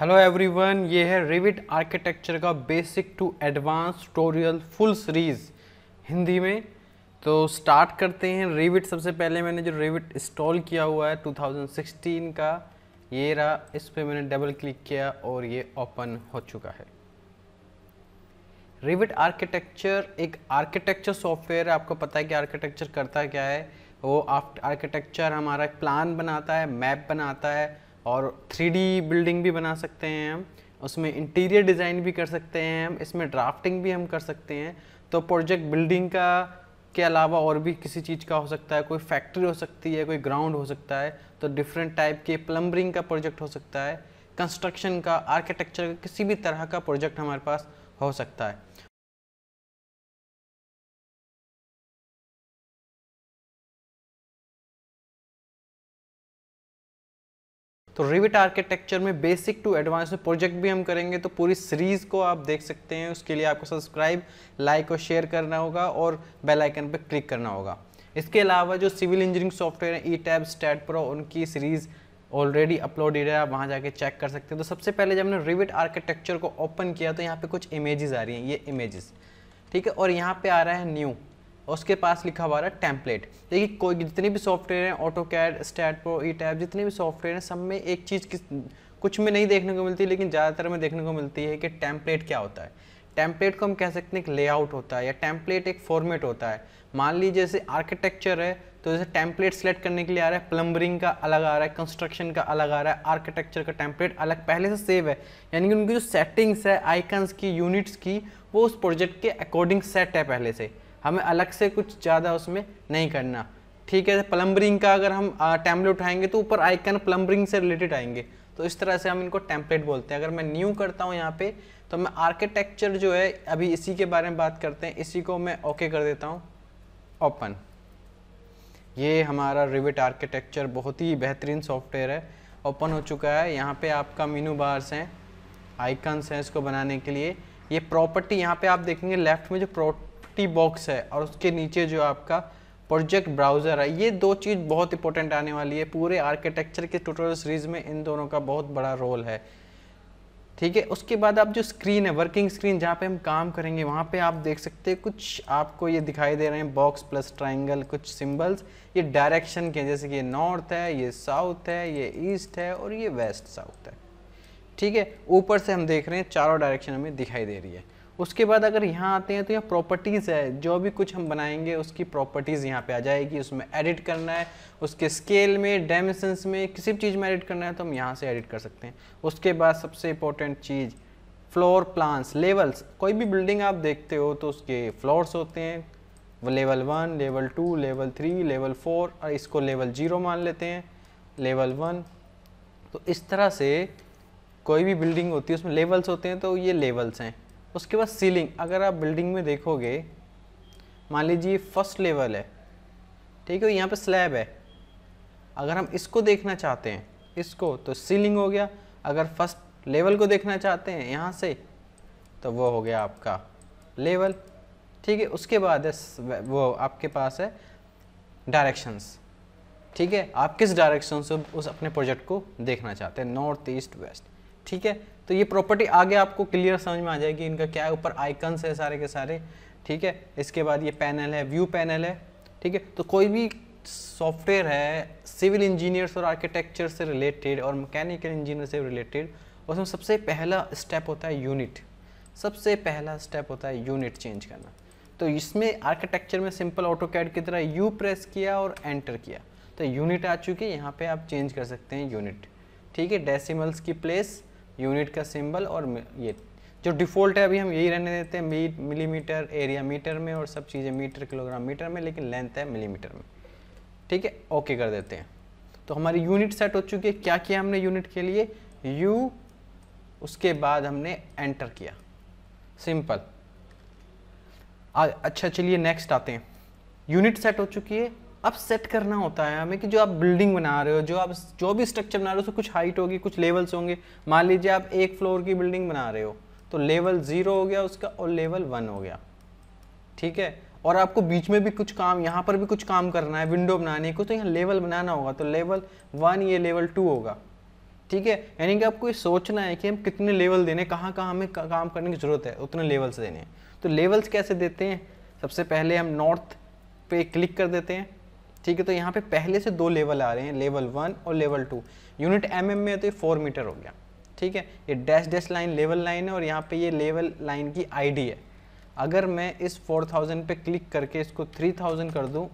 hello everyone ये है Revit architecture का basic to advance tutorial full series Hindi में तो स्टार्ट करते हैं रिविट सबसे पहले मैंने जो रिविट इंस्टॉल किया हुआ है 2016 का ये रहा इस पर मैंने डबल क्लिक किया और ये ओपन हो चुका है रिविट आर्किटेक्चर एक आर्किटेक्चर सॉफ्टवेयर है आपको पता है कि आर्किटेक्चर करता क्या है वो आर्किटेक्चर हमारा प्लान बनाता है मैप बनाता है और थ्री बिल्डिंग भी बना सकते हैं हम उसमें इंटीरियर डिज़ाइन भी कर सकते हैं हम इसमें ड्राफ्टिंग भी हम कर सकते हैं तो प्रोजेक्ट बिल्डिंग का के अलावा और भी किसी चीज़ का हो सकता है कोई फैक्ट्री हो सकती है कोई ग्राउंड हो सकता है तो डिफरेंट टाइप के प्लम्बरिंग का प्रोजेक्ट हो सकता है कंस्ट्रक्शन का आर्किटेक्चर का किसी भी तरह का प्रोजेक्ट हमारे पास हो सकता है तो रिविट आर्किटेक्चर में बेसिक टू एडवांस में प्रोजेक्ट भी हम करेंगे तो पूरी सीरीज़ को आप देख सकते हैं उसके लिए आपको सब्सक्राइब लाइक और शेयर करना होगा और बेल आइकन पर क्लिक करना होगा इसके अलावा जो सिविल इंजीनियरिंग सॉफ्टवेयर है ई टैब स्टैट प्रो उनकी सीरीज़ ऑलरेडी अपलोडेड है आप वहाँ जाके चेक कर सकते हैं तो सबसे पहले जब हमने रिविट आर्किटेक्चर को ओपन किया तो यहाँ पे कुछ इमेजेस आ रही हैं ये इमेजेस ठीक है और यहाँ पे आ रहा है न्यू और उसके पास लिखा हुआ रहा टेम्पलेट देखिए कोई जितने भी सॉफ्टवेयर हैं AutoCAD STAAD Pro E tab जितने भी सॉफ्टवेयर हैं सब में एक चीज़ किस कुछ में नहीं देखने को मिलती लेकिन ज़्यादातर में देखने को मिलती है कि टैंपलेट क्या होता है टैंपलेट को हम कह सकते हैं एक लेआउट होता है या टैंपलेट एक फॉर्मेट होता है मान लीजिए जैसे आर्किटेक्चर है तो जैसे टैंपलेट सेलेक्ट करने के लिए आ रहा है प्लम्बरिंग का अलग आ रहा है कंस्ट्रक्शन का अलग आ रहा है आर्किटेक्चर का टैंपलेट अलग पहले से सेव है यानी कि उनकी जो सेटिंग्स है आइकन्स की यूनिट्स की वो उस प्रोजेक्ट के अकॉर्डिंग सेट है पहले से हमें अलग से कुछ ज़्यादा उसमें नहीं करना ठीक है प्लम्बरिंग का अगर हम टैम्पलेट उठाएंगे तो ऊपर आइकन प्लम्बरिंग से रिलेटेड आएंगे तो इस तरह से हम इनको टैम्पलेट बोलते हैं अगर मैं न्यू करता हूँ यहाँ पे तो मैं आर्किटेक्चर जो है अभी इसी के बारे में बात करते हैं इसी को मैं ओके कर देता हूँ ओपन ये हमारा रिविट आर्किटेक्चर बहुत ही बेहतरीन सॉफ्टवेयर है ओपन हो चुका है यहाँ पे आपका मीनू बार्स हैं आइकन्स हैं इसको बनाने के लिए ये प्रॉपर्टी यहाँ पे आप देखेंगे लेफ्ट में जो टी बॉक्स है और उसके नीचे जो आपका प्रोजेक्ट ब्राउज़र है ये दो चीज़ बहुत इंपॉर्टेंट आने वाली है पूरे आर्किटेक्चर के टोटल सीरीज़ में इन दोनों का बहुत बड़ा रोल है ठीक है उसके बाद आप जो स्क्रीन है वर्किंग स्क्रीन जहाँ पे हम काम करेंगे वहाँ पे आप देख सकते हैं कुछ आपको ये दिखाई दे रहे हैं बॉक्स प्लस ट्राइंगल कुछ सिंबल्स ये डायरेक्शन के जैसे कि ये नॉर्थ है ये साउथ है ये ईस्ट है और ये वेस्ट साउथ है ठीक है ऊपर से हम देख रहे हैं चारों डायरेक्शन हमें दिखाई दे रही है उसके बाद अगर यहाँ आते हैं तो यहाँ प्रॉपर्टीज़ है जो भी कुछ हम बनाएंगे उसकी प्रॉपर्टीज़ यहाँ पे आ जाएगी उसमें एडिट करना है उसके स्केल में डायमेंशंस में किसी भी चीज़ में एडिट करना है तो हम यहाँ से एडिट कर सकते हैं उसके बाद सबसे इंपॉर्टेंट चीज़ फ्लोर प्लान्स लेवल्स कोई भी बिल्डिंग आप देखते हो तो उसके फ्लोर्स होते हैं वो level one level two level three level four और इसको लेवल ज़ीरो मान लेते हैं लेवल वन तो इस तरह से कोई भी बिल्डिंग होती है उसमें लेवल्स होते हैं तो ये लेवल्स हैं उसके बाद सीलिंग अगर आप बिल्डिंग में देखोगे मान लीजिए फर्स्ट लेवल है ठीक है यहाँ पे स्लैब है अगर हम इसको देखना चाहते हैं इसको तो सीलिंग हो गया अगर फर्स्ट लेवल को देखना चाहते हैं यहाँ से तो वो हो गया आपका लेवल ठीक है उसके बाद है वो आपके पास है डायरेक्शंस ठीक है आप किस डायरेक्शन से उस अपने प्रोजेक्ट को देखना चाहते हैं नॉर्थ ईस्ट वेस्ट ठीक है तो ये प्रॉपर्टी आगे आपको क्लियर समझ में आ जाएगी इनका क्या है ऊपर आइकन्स है सारे के सारे ठीक है इसके बाद ये पैनल है व्यू पैनल है ठीक है तो कोई भी सॉफ्टवेयर है सिविल इंजीनियर्स और आर्किटेक्चर से रिलेटेड और मैकेनिकल इंजीनियर से रिलेटेड उसमें सबसे पहला स्टेप होता है यूनिट सबसे पहला स्टेप होता है यूनिट चेंज करना तो इसमें आर्किटेक्चर में सिंपल ऑटो कैड की तरह यू प्रेस किया और एंटर किया तो यूनिट आ चुकी है यहाँ पे आप चेंज कर सकते हैं यूनिट ठीक है डेसिमल्स की प्लेस यूनिट का सिंबल और ये जो डिफ़ॉल्ट है अभी हम यही रहने देते हैं मी मिलीमीटर एरिया मीटर में और सब चीज़ें मीटर किलोग्राम मीटर में लेकिन लेंथ है मिलीमीटर में ठीक है ओके कर देते हैं तो हमारी यूनिट सेट हो चुकी है क्या किया हमने यूनिट के लिए यू उसके बाद हमने एंटर किया सिंपल अच्छा चलिए नेक्स्ट आते हैं यूनिट सेट हो चुकी है अब सेट करना होता है हमें कि जो आप बिल्डिंग बना रहे हो जो आप जो भी स्ट्रक्चर बना रहे हो उसमें कुछ हाइट होगी कुछ लेवल्स होंगे मान लीजिए आप एक फ्लोर की बिल्डिंग बना रहे हो तो लेवल ज़ीरो हो गया उसका और लेवल वन हो गया ठीक है और आपको बीच में भी कुछ काम यहाँ पर भी कुछ काम करना है विंडो बनाने को तो यहाँ लेवल बनाना होगा तो लेवल वन ये लेवल टू होगा ठीक है यानी कि आपको ये सोचना है कि हम कितने लेवल देने कहाँ कहाँ हमें काम करने की ज़रूरत है उतने लेवल्स देने तो लेवल्स कैसे देते हैं सबसे पहले हम नॉर्थ पे क्लिक कर देते हैं ठीक है तो यहाँ पे पहले से दो लेवल आ रहे हैं लेवल वन और level two unit M M में तो ये फोर मीटर हो गया ठीक है ये dash dash line level line है और यहाँ पे ये लेवल लाइन की आई है अगर मैं इस 4000 पे क्लिक करके इसको 3000 कर दूँ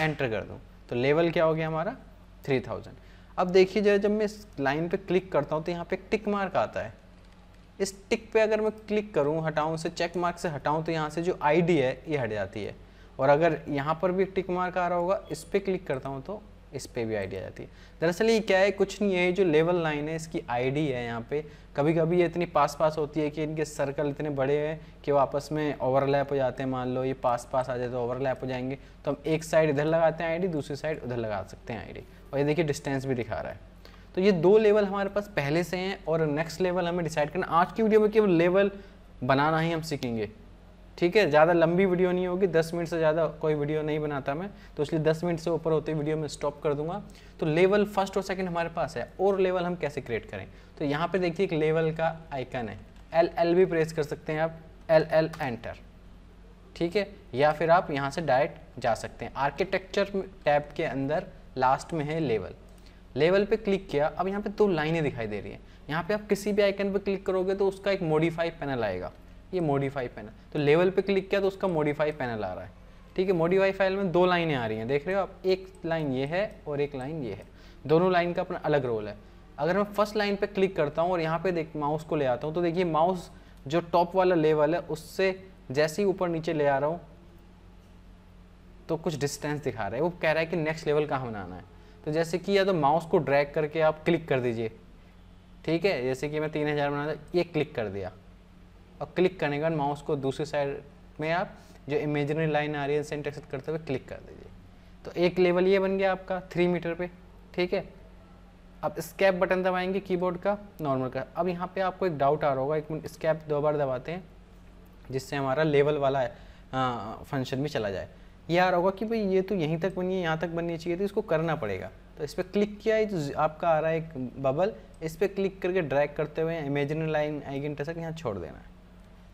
एंटर कर दूँ तो लेवल क्या हो गया हमारा 3000 अब देखिए जरा जब मैं इस लाइन पे क्लिक करता हूँ तो यहाँ पे एक टिक मार्क आता है इस टिक पे अगर मैं क्लिक करूँ हटाऊँ से चेक मार्क से हटाऊँ तो यहाँ से जो आई है ये हट जाती है और अगर यहाँ पर भी टिक मार्क आ रहा होगा इस पर क्लिक करता हूँ तो इस पर भी आईडी आ जाती है दरअसल ये क्या है कुछ नहीं है जो लेवल लाइन है इसकी आईडी है यहाँ पे कभी कभी ये इतनी पास पास होती है कि इनके सर्कल इतने बड़े हैं कि वो आपस में ओवरलैप हो जाते हैं मान लो ये पास पास आ जाए तो ओवरलैप हो जाएंगे तो हम एक साइड इधर लगाते हैं आई दूसरी साइड उधर लगा सकते हैं आई और ये देखिए डिस्टेंस भी दिखा रहा है तो ये दो लेवल हमारे पास पहले से हैं और नेक्स्ट लेवल हमें डिसाइड करना आज की वीडियो में केवल लेवल बनाना ही हम सीखेंगे ठीक है ज़्यादा लंबी वीडियो नहीं होगी दस मिनट से ज़्यादा कोई वीडियो नहीं बनाता मैं तो इसलिए दस मिनट से ऊपर होती वीडियो में स्टॉप कर दूंगा तो लेवल फर्स्ट और सेकंड हमारे पास है और लेवल हम कैसे क्रिएट करें तो यहाँ पे देखिए एक लेवल का आइकन है एल एल भी प्रेस कर सकते हैं आप एल एल एंटर ठीक है या फिर आप यहाँ से डायरेक्ट जा सकते हैं आर्किटेक्चर टैब के अंदर लास्ट में है लेवल लेवल पर क्लिक किया अब यहाँ पर दो लाइनें दिखाई दे रही है यहाँ पर आप किसी भी आइकन पर क्लिक करोगे तो उसका एक मॉडिफाई पैनल आएगा ये मॉडिफाई पैनल तो लेवल पे क्लिक किया तो उसका मॉडिफाई पैनल आ रहा है ठीक है मॉडिफाई फाइल में दो लाइनें आ रही हैं देख रहे हो आप एक लाइन ये है और एक लाइन ये है दोनों लाइन का अपना अलग रोल है अगर मैं फर्स्ट लाइन पे क्लिक करता हूँ और यहाँ पे देख माउस को ले आता हूँ तो देखिए माउस जो टॉप वाला लेवल है उससे जैसे ही ऊपर नीचे ले आ रहा हूँ तो कुछ डिस्टेंस दिखा रहा है वो कह रहा है कि नेक्स्ट लेवल कहाँ बनाना है तो जैसे कि या तो माउस को ड्रैग करके आप क्लिक कर दीजिए ठीक है जैसे कि मैं तीन हज़ार बना ये क्लिक कर दिया और क्लिक करने के बाद माउस को दूसरी साइड में आप जो इमेजनरी लाइन आ रही है सेंटर सेट करते हुए क्लिक कर दीजिए तो एक लेवल ये बन गया आपका थ्री मीटर पे ठीक है अब स्कैप बटन दबाएंगे कीबोर्ड का नॉर्मल का अब यहाँ पे आपको एक डाउट आ रहा होगा एक मिनट स्कैप दो बार दबाते हैं जिससे हमारा लेवल वाला फंक्शन भी चला जाए ये आ रहा होगा कि भाई ये तो यहीं तक बनी है यहाँ तक बननी चाहिए तो इसको करना पड़ेगा तो इस पर क्लिक किया है तो आपका आ रहा है एक बबल इस पर क्लिक करके ड्रैग करते हुए इमेजनरी लाइन घंटे तक यहाँ छोड़ देना है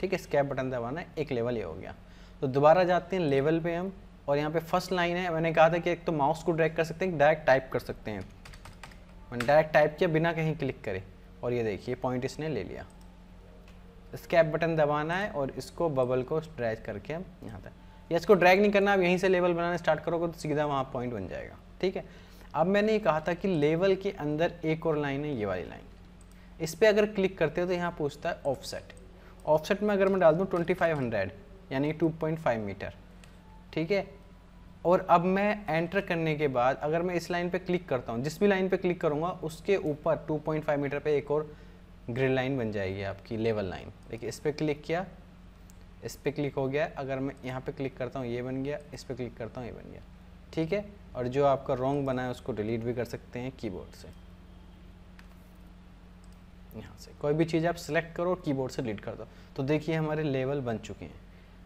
ठीक है स्कैप बटन दबाना एक लेवल ये हो गया तो दोबारा जाते हैं लेवल पे हम और यहाँ पे फर्स्ट लाइन है मैंने कहा था कि एक तो माउस को ड्रैग कर सकते हैं डायरेक्ट टाइप कर सकते हैं मैंने डायरेक्ट टाइप किया बिना कहीं क्लिक करे और ये देखिए पॉइंट इसने ले लिया स्कैप बटन दबाना है और इसको बबल को स्ट्रैच करके हम यहाँ तक या इसको ड्रैग नहीं करना आप यहीं से लेवल बनाना स्टार्ट करोगे तो सीधा वहाँ पॉइंट बन जाएगा ठीक है अब मैंने ये कहा था कि लेवल के अंदर एक और लाइन है ये वाली लाइन इस पर अगर क्लिक करते हो तो यहाँ पूछता है ऑफसेट ऑफसेट में अगर मैं डाल दूँ ट्वेंटी फाइव हंड्रेड यानी टू पॉइंट फाइव मीटर ठीक है और अब मैं एंटर करने के बाद अगर मैं इस लाइन पे क्लिक करता हूँ जिस भी लाइन पे क्लिक करूँगा उसके ऊपर 2.5 मीटर पे एक और ग्रिड लाइन बन जाएगी आपकी लेवल लाइन देखिए इस पर क्लिक किया इस पर क्लिक हो गया अगर मैं यहाँ पर क्लिक करता हूँ ये बन गया इस पर क्लिक करता हूँ ये बन गया ठीक है और जो आपका रॉन्ग बना है उसको डिलीट भी कर सकते हैं कीबोर्ड से यहाँ से कोई भी चीज़ आप सिलेक्ट करो और कीबोर्ड से डिलीट कर दो तो देखिए हमारे लेवल बन चुके हैं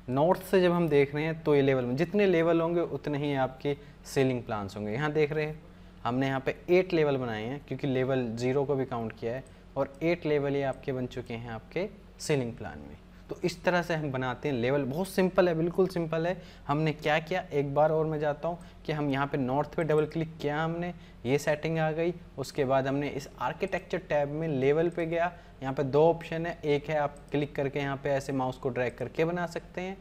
नॉर्थ से जब हम देख रहे हैं तो ये लेवल में जितने लेवल होंगे उतने ही आपके सेलिंग प्लान्स होंगे यहाँ देख रहे हैं हमने यहाँ पे एट लेवल बनाए हैं क्योंकि लेवल ज़ीरो को भी काउंट किया है और एट लेवल ये आपके बन चुके हैं आपके सेलिंग प्लान में तो इस तरह से हम बनाते हैं लेवल बहुत सिंपल है बिल्कुल सिंपल है हमने क्या किया एक बार और मैं जाता हूँ कि हम यहाँ पे नॉर्थ पे डबल क्लिक किया हमने ये सेटिंग आ गई उसके बाद हमने इस आर्किटेक्चर टैब में लेवल पे गया यहाँ पे दो ऑप्शन है एक है आप क्लिक करके यहाँ पे ऐसे माउस को ड्रैग करके बना सकते हैं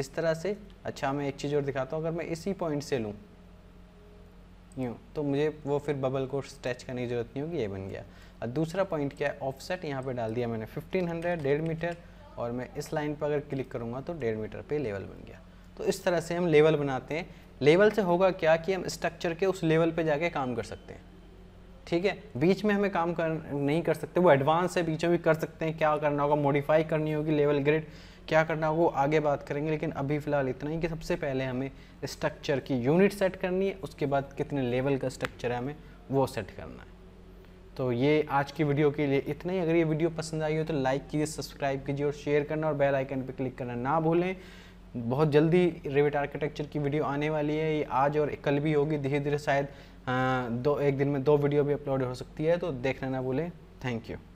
इस तरह से अच्छा मैं एक चीज़ और दिखाता हूँ अगर मैं इसी पॉइंट से लूँ यूँ तो मुझे वो फिर बबल को स्ट्रेच करने की ज़रूरत नहीं होगी ये बन गया और दूसरा पॉइंट क्या है ऑफसेट यहाँ पे डाल दिया मैंने 1500 डेढ़ मीटर और मैं इस लाइन पर अगर क्लिक करूँगा तो डेढ़ मीटर पर लेवल बन गया तो इस तरह से हम लेवल बनाते हैं लेवल से होगा क्या कि हम स्ट्रक्चर के उस लेवल पर जाके काम कर सकते हैं ठीक है बीच में हमें काम कर नहीं कर सकते वो एडवांस है बीच में भी कर सकते हैं क्या करना होगा मॉडिफाई करनी होगी लेवल ग्रेड क्या करना होगा वो आगे बात करेंगे लेकिन अभी फ़िलहाल इतना ही कि सबसे पहले हमें स्ट्रक्चर की यूनिट सेट करनी है उसके बाद कितने लेवल का स्ट्रक्चर है हमें वो सेट करना है तो ये आज की वीडियो के लिए इतना ही अगर ये वीडियो पसंद आई हो तो लाइक कीजिए सब्सक्राइब कीजिए और शेयर करना और बेल आइकन पर क्लिक करना ना भूलें बहुत जल्दी रेविट आर्किटेक्चर की वीडियो आने वाली है ये आज और कल भी होगी धीरे धीरे शायद हाँ, दो एक दिन में दो वीडियो भी अपलोड हो सकती है तो देखना ना भूलें थैंक यू